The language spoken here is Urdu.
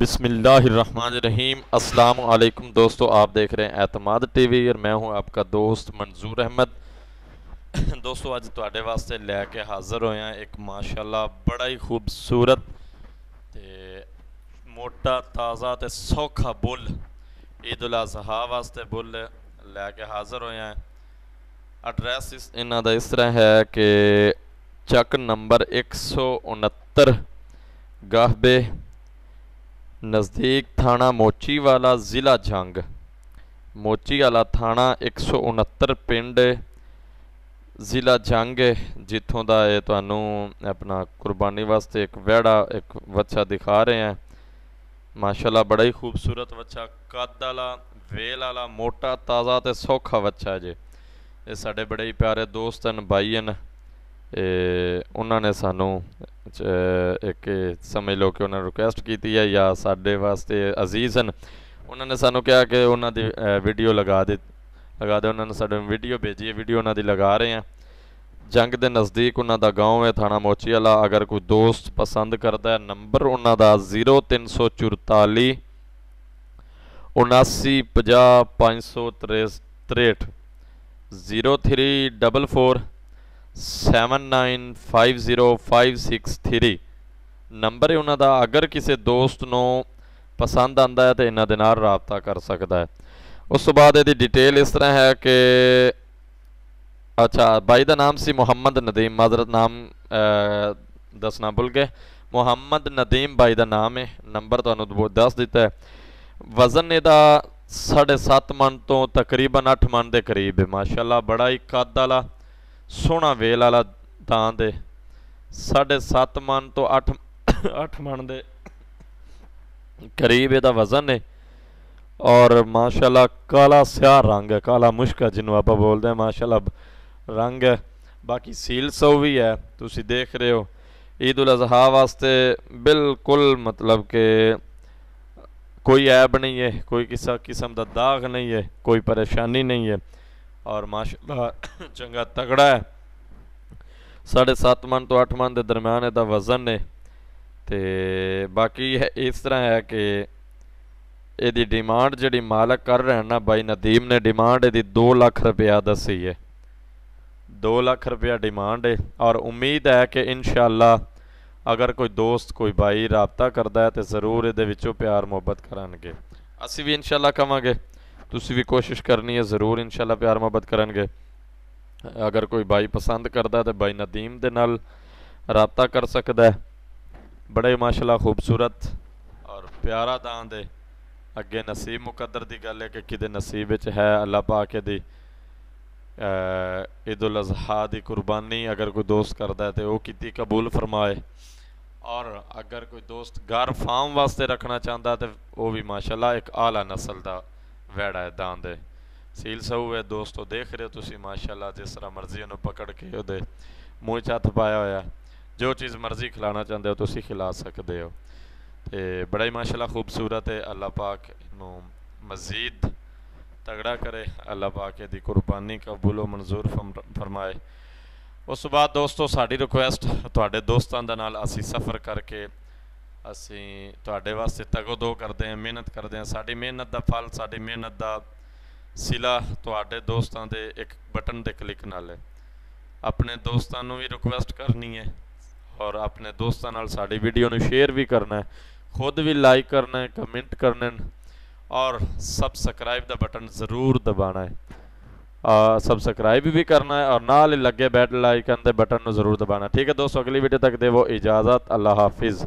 بسم اللہ الرحمن الرحیم السلام علیکم دوستو آپ دیکھ رہے ہیں اعتماد ٹی وی اور میں ہوں آپ کا دوست منظور احمد دوستو دوستوں اجے واسطے لے کے حاضر ہوئے ہیں ایک ماشاءاللہ بڑا ہی خوبصورت موٹا تازہ تے سوکھا بل عید الاضحی واسطے بل لے کے حاضر ہوئے ہیں ایڈریس اس انہیں اس طرح ہے کہ چک نمبر ایک سو انتر گاہبے ਨਜ਼ਦੀਕ ਥਾਣਾ ਮੋਚੀ ਵਾਲਾ ਜ਼ਿਲ੍ਹਾ ਜੰਗ ਮੋਚੀ ਵਾਲਾ ਥਾਣਾ 169 ਪਿੰਡ ਜ਼ਿਲ੍ਹਾ ਜੰਗ ਜਿੱਥੋਂ ਦਾ ਇਹ ਤੁਹਾਨੂੰ ਆਪਣਾ ਕੁਰਬਾਨੀ ਵਾਸਤੇ ਇੱਕ ਵਿਹੜਾ ਇੱਕ ਵੱਛਾ ਦਿਖਾ ਰਹੇ ਆ ਮਾਸ਼ਾਅੱਲਾ ਬੜਾ ਹੀ ਖੂਬਸੂਰਤ ਵੱਛਾ ਕੱਦ ਵਾਲਾ ਵੇਲ ਵਾਲਾ ਮੋਟਾ ਤਾਜ਼ਾ ਤੇ ਸੌਖਾ ਵੱਛਾ ਜੇ ਇਹ ਸਾਡੇ ਬੜੇ ਹੀ ਪਿਆਰੇ ਦੋਸਤ ਹਨ ਬਾਈ ਹਨ ਉਹਨਾਂ ਨੇ ਸਾਨੂੰ ਇੱਕ ਸਮਝ ਲਓ ਕਿ ਉਹਨਾਂ ਰਿਕੁਐਸਟ ਕੀਤੀ ਹੈ ਜਾਂ ਸਾਡੇ ਵਾਸਤੇ ਅਜ਼ੀਜ਼ ਹਨ ਉਹਨਾਂ ਨੇ ਸਾਨੂੰ ਕਿਹਾ ਕਿ ਉਹਨਾਂ ਦੀ ਵੀਡੀਓ ਲਗਾ ਦੇ ਲਗਾ ਦੇ ਉਹਨਾਂ ਨੇ ਸਾਡੇ ਵੀਡੀਓ ਭੇਜੀ ਹੈ ਵੀਡੀਓ ਉਹਨਾਂ ਦੀ ਲਗਾ ਰਹੇ ਆ ਜੰਗ ਦੇ ਨਜ਼ਦੀਕ ਉਹਨਾਂ ਦਾ ਗਾਉਂ ਹੈ ਥਾਣਾ ਮੋਚੀ ਵਾਲਾ ਅਗਰ ਕੋਈ ਦੋਸਤ ਪਸੰਦ ਕਰਦਾ ਹੈ ਨੰਬਰ ਉਹਨਾਂ ਦਾ 0344 7950 0344 7950563 ਨੰਬਰ ਹੈ ਉਹਨਾਂ ਦਾ ਅਗਰ ਕਿਸੇ ਦੋਸਤ ਨੂੰ ਪਸੰਦ ਆਂਦਾ ਹੈ ਤੇ ਇਹਨਾਂ ਦੇ ਨਾਲ رابطہ ਕਰ ਸਕਦਾ ਹੈ ਉਸ ਤੋਂ ਬਾਅਦ ਇਹਦੀ ਡਿਟੇਲ ਇਸ ਤਰ੍ਹਾਂ ਹੈ ਕਿ ਅੱਛਾ ਬਾਈ ਦਾ ਨਾਮ ਸੀ ਮੁਹੰਮਦ ਨਦੀਮ ਮਾਜ਼ਰਤ ਨਾਮ ਦੱਸਣਾ ਭੁੱਲ ਗਏ ਮੁਹੰਮਦ ਨਦੀਮ ਬਾਈ ਦਾ ਨਾਮ ਹੈ ਨੰਬਰ ਤੁਹਾਨੂੰ ਦੱਸ ਦਿੱਤਾ ਹੈ ਵਜ਼ਨ ਇਹਦਾ 7.5 ਮਨ ਤੋਂ ਤਕਰੀਬਨ 8 ਮਨ ਦੇ ਕਰੀਬ ਹੈ ਮਾਸ਼ਾਅੱਲਾ ਬੜਾ ਹੀ ਕੱਦ ਵਾਲਾ ਸੋਹਣਾ ਵੇਲ ਵਾਲਾ ਤਾਂ ਦੇ 7.5 ਮਨ ਤੋਂ 8 8 ਮਨ ਦੇ ਕਰੀਬ ਇਹਦਾ ਵਜ਼ਨ وزن ਔਰ ਮਾਸ਼ਾਅੱਲਾ ਕਾਲਾ ਸਿਆਹ ਰੰਗ ਹੈ ਕਾਲਾ ਮੁਸ਼ਕਾ ਜਿਹਨੂੰ ਆਪਾਂ ਬੋਲਦੇ آپ ਮਾਸ਼ਾਅੱਲਾ ਰੰਗ ماشاء اللہ رنگ ہے باقی سیل سو بھی ہے تی دیکھ رہے ہو عید الاضحی واسطے بالکل مطلب کہ کوئی ایب نہیں ہے کوئی کسا قسم کا داغ نہیں ہے کوئی پریشانی نہیں ہے اور ماشاءاللہ چنگا تگڑا ہے ساڑھے سات من تو اٹھ من دے درمیان دا وزن ہے تے باقی ہے اس طرح ہے کہ یہ ڈیمانڈ جڑی مالک کر رہے ہیں نا بھائی ندیم نے ڈیمانڈ یہ دو لاکھ روپیہ دسی ہے دو لاکھ روپیہ ڈیمانڈ ہے اور امید ہے کہ انشاءاللہ اگر کوئی دوست کوئی بھائی رابطہ کرتا ہے تو ضرور یہ پیار محبت کر کے ابھی بھی انشاءاللہ شاء اللہ تصویر بھی کوشش کرنی ہے ضرور ان شاء اللہ پیار محبت کرو بھائی پسند کرتا ہے تو بھائی ندیم دل رابطہ کر سکتا ہے بڑے ماشاء اللہ خوبصورت اور پیارا داند ہے اگے نصیب مقدر کی گل ہے کہ کتنے نصیب ہے اللہ پا کے عید الاضحیٰ دی قربانی اگر کوئی دوست کرتا ہے تو وہ کیتی قبول فرمائے اور اگر کوئی دوست گھر فارم واسطے رکھنا چاہتا ہے تو وہ بھی ماشاءاللہ ایک آلہ نسل دا ویڑا ہے دان دھیل سو ہے دوستوں دیکھ رہے ہو تم ماشاء اللہ جس طرح مرضی انہوں پکڑ کے وہ منہ چت پایا ہوا جو چیز مرضی کلا چاہتے ہو تو کلا سکتے ہو تو بڑا ہی ماشاء اللہ خوبصورت ہے اللہ پاک نزید تگڑا کرے اللہ پاک دی قربانی قبول و منظور فرمائے اس بعد دوستو سا ریکویسٹ تھوڑے دوستوں کے نال سفر کر کے اُسی واستے تگو دو کرتے ہیں محنت کرتے ہیں ساری محنت کا فل ساری محنت کا سلا تے دوستان کے ایک بٹن کے کلک نہ ہے اپنے دوستوں بھی ریکویسٹ کرنی ہے اور اپنے دوستوں نال ساری ویڈیو شیئر بھی کرنا خود بھی لائک کرنا کمینٹ کرنا اور سبسکرائب کا بٹن ضرور دبا ہے سبسکرائب بھی کرنا ہے اور لگے بیٹ لائکن کے بٹن کو ضرور دبانا ٹھیک ہے دوست اگلی ویڈیو تک دو اجازت اللہ حافظ